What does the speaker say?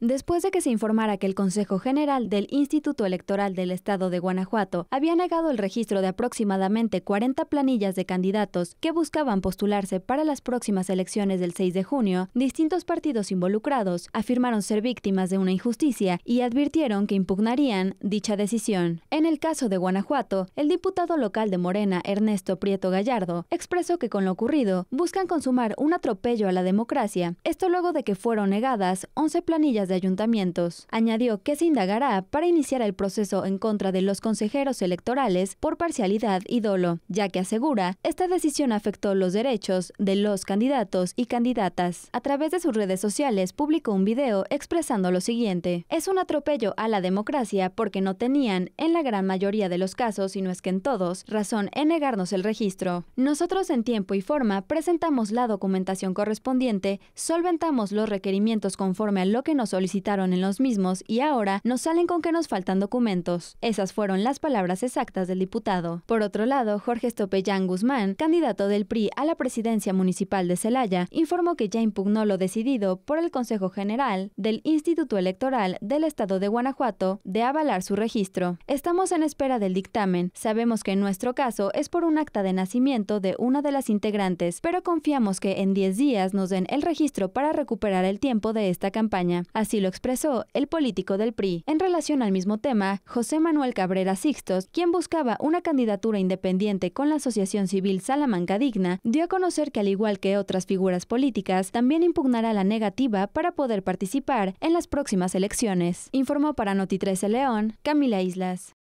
Después de que se informara que el Consejo General del Instituto Electoral del Estado de Guanajuato había negado el registro de aproximadamente 40 planillas de candidatos que buscaban postularse para las próximas elecciones del 6 de junio, distintos partidos involucrados afirmaron ser víctimas de una injusticia y advirtieron que impugnarían dicha decisión. En el caso de Guanajuato, el diputado local de Morena, Ernesto Prieto Gallardo, expresó que con lo ocurrido buscan consumar un atropello a la democracia, esto luego de que fueron negadas 11 planillas de ayuntamientos. Añadió que se indagará para iniciar el proceso en contra de los consejeros electorales por parcialidad y dolo, ya que asegura esta decisión afectó los derechos de los candidatos y candidatas. A través de sus redes sociales publicó un video expresando lo siguiente. Es un atropello a la democracia porque no tenían, en la gran mayoría de los casos, y no es que en todos, razón en negarnos el registro. Nosotros en tiempo y forma presentamos la documentación correspondiente, solventamos los requerimientos conforme a lo que nos solicitaron en los mismos y ahora nos salen con que nos faltan documentos. Esas fueron las palabras exactas del diputado. Por otro lado, Jorge Estopellán Guzmán, candidato del PRI a la presidencia municipal de Celaya, informó que ya impugnó lo decidido por el Consejo General del Instituto Electoral del Estado de Guanajuato de avalar su registro. Estamos en espera del dictamen. Sabemos que en nuestro caso es por un acta de nacimiento de una de las integrantes, pero confiamos que en 10 días nos den el registro para recuperar el tiempo de esta campaña. Así lo expresó el político del PRI. En relación al mismo tema, José Manuel Cabrera Sixtos, quien buscaba una candidatura independiente con la Asociación Civil Salamanca Digna, dio a conocer que al igual que otras figuras políticas, también impugnará la negativa para poder participar en las próximas elecciones. Informó para Noti 13 León, Camila Islas.